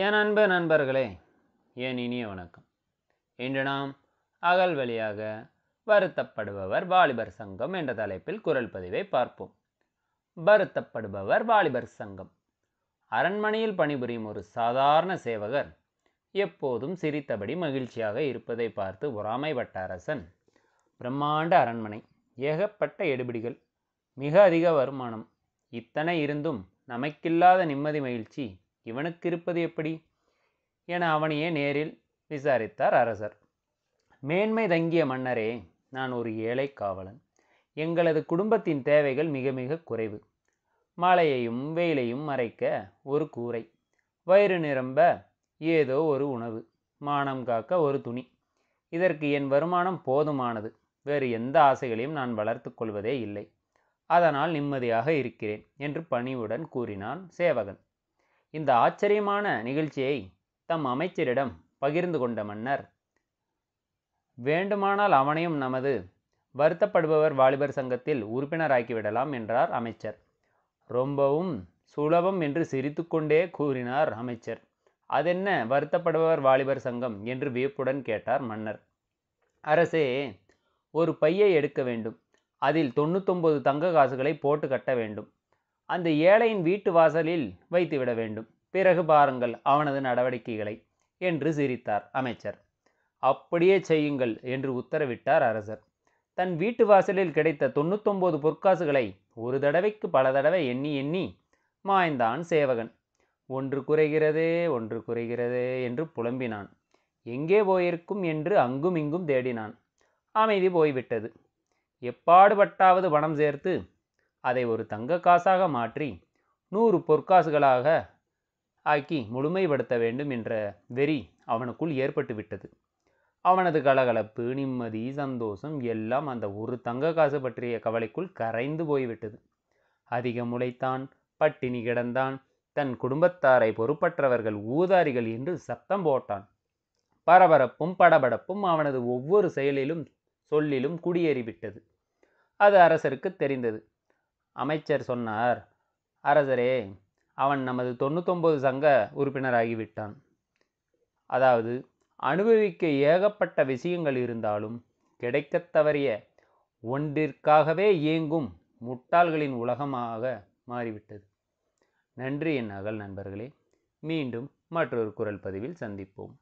என் அன்பு நண்பர்களே என் இனிய வணக்கம் இன்று நாம் அகல் வழியாக வருத்தப்படுபவர் வாலிபர் சங்கம் என்ற தலைப்பில் குரல் பதிவை பார்ப்போம் வருத்தப்படுபவர் வாலிபர் சங்கம் அரண்மனையில் பணிபுரியும் ஒரு சாதாரண சேவகர் எப்போதும் சிரித்தபடி மகிழ்ச்சியாக இருப்பதை பார்த்து பொறாமைப்பட்ட அரசன் பிரம்மாண்ட அரண்மனை ஏகப்பட்ட எடுபிடிகள் மிக அதிக வருமானம் இத்தனை இருந்தும் நமக்கில்லாத நிம்மதி மகிழ்ச்சி இவனுக்கு இருப்பது எப்படி என அவனையே நேரில் விசாரித்தார் அரசர் மேன்மை தங்கிய மன்னரே நான் ஒரு ஏழை காவலன் எங்களது குடும்பத்தின் தேவைகள் மிக மிக குறைவு மழையையும் வெயிலையும் மறைக்க ஒரு கூரை வயிறு நிரம்ப ஏதோ ஒரு உணவு மானம் காக்க ஒரு துணி இதற்கு என் வருமானம் போதுமானது வேறு எந்த ஆசைகளையும் நான் வளர்த்து கொள்வதே இல்லை அதனால் நிம்மதியாக இருக்கிறேன் என்று பணிவுடன் கூறினான் சேவகன் இந்த ஆச்சரியமான நிகழ்ச்சியை தம் அமைச்சரிடம் பகிர்ந்து கொண்ட மன்னர் வேண்டுமானால் அவனையும் நமது வருத்தப்படுபவர் வாலிபர் சங்கத்தில் உறுப்பினராக்கிவிடலாம் என்றார் அமைச்சர் ரொம்பவும் சுலபம் என்று சிரித்துக்கொண்டே கூறினார் அமைச்சர் அதென்ன வருத்தப்படுபவர் வாலிபர் சங்கம் என்று வியப்புடன் கேட்டார் மன்னர் அரசே ஒரு பையை எடுக்க வேண்டும் அதில் தொண்ணூத்தொம்பது தங்க காசுகளை போட்டு கட்ட வேண்டும் அந்த ஏழையின் வீட்டு வாசலில் வைத்துவிட வேண்டும் பிறகு பாருங்கள் அவனது நடவடிக்கைகளை என்று சிரித்தார் அமைச்சர் அப்படியே செய்யுங்கள் என்று உத்தரவிட்டார் அரசர் தன் வீட்டு வாசலில் கிடைத்த தொண்ணூத்தொம்போது பொற்காசுகளை ஒரு தடவைக்கு பல தடவை எண்ணி எண்ணி மாய்ந்தான் சேவகன் ஒன்று குறைகிறதே ஒன்று குறைகிறதே என்று புலம்பினான் எங்கே போயிருக்கும் என்று அங்கும் இங்கும் தேடினான் அமைதி போய்விட்டது எப்பாடுபட்டாவது பணம் சேர்த்து அதை ஒரு தங்க காசாக மாற்றி நூறு பொற்காசுகளாக ஆக்கி முழுமைப்படுத்த வேண்டும் என்ற வெறி அவனுக்குள் ஏற்பட்டு விட்டது அவனது கலகலப்பு நிம்மதி சந்தோஷம் எல்லாம் அந்த ஒரு தங்க காசு பற்றிய கவலைக்குள் கரைந்து போய்விட்டது அதிகம் முளைத்தான் பட்டினி கிடந்தான் தன் குடும்பத்தாரை பொறுப்பற்றவர்கள் ஊதாரிகள் என்று சத்தம் போட்டான் பரபரப்பும் படபடப்பும் அவனது ஒவ்வொரு செயலிலும் சொல்லிலும் குடியேறிவிட்டது அது அரசருக்கு தெரிந்தது அமைச்சர் சொன்னார் அரசரே அவன் நமது தொண்ணூத்தொம்பது சங்க உறுப்பினராகிவிட்டான் அதாவது அனுபவிக்க ஏகப்பட்ட விஷயங்கள் இருந்தாலும் கிடைக்கத் தவறிய ஒன்றிற்காகவே இயங்கும் முட்டாள்களின் உலகமாக மாறிவிட்டது நன்றி என் அகல் நண்பர்களே மீண்டும் மற்றொரு குரல் பதிவில் சந்திப்போம்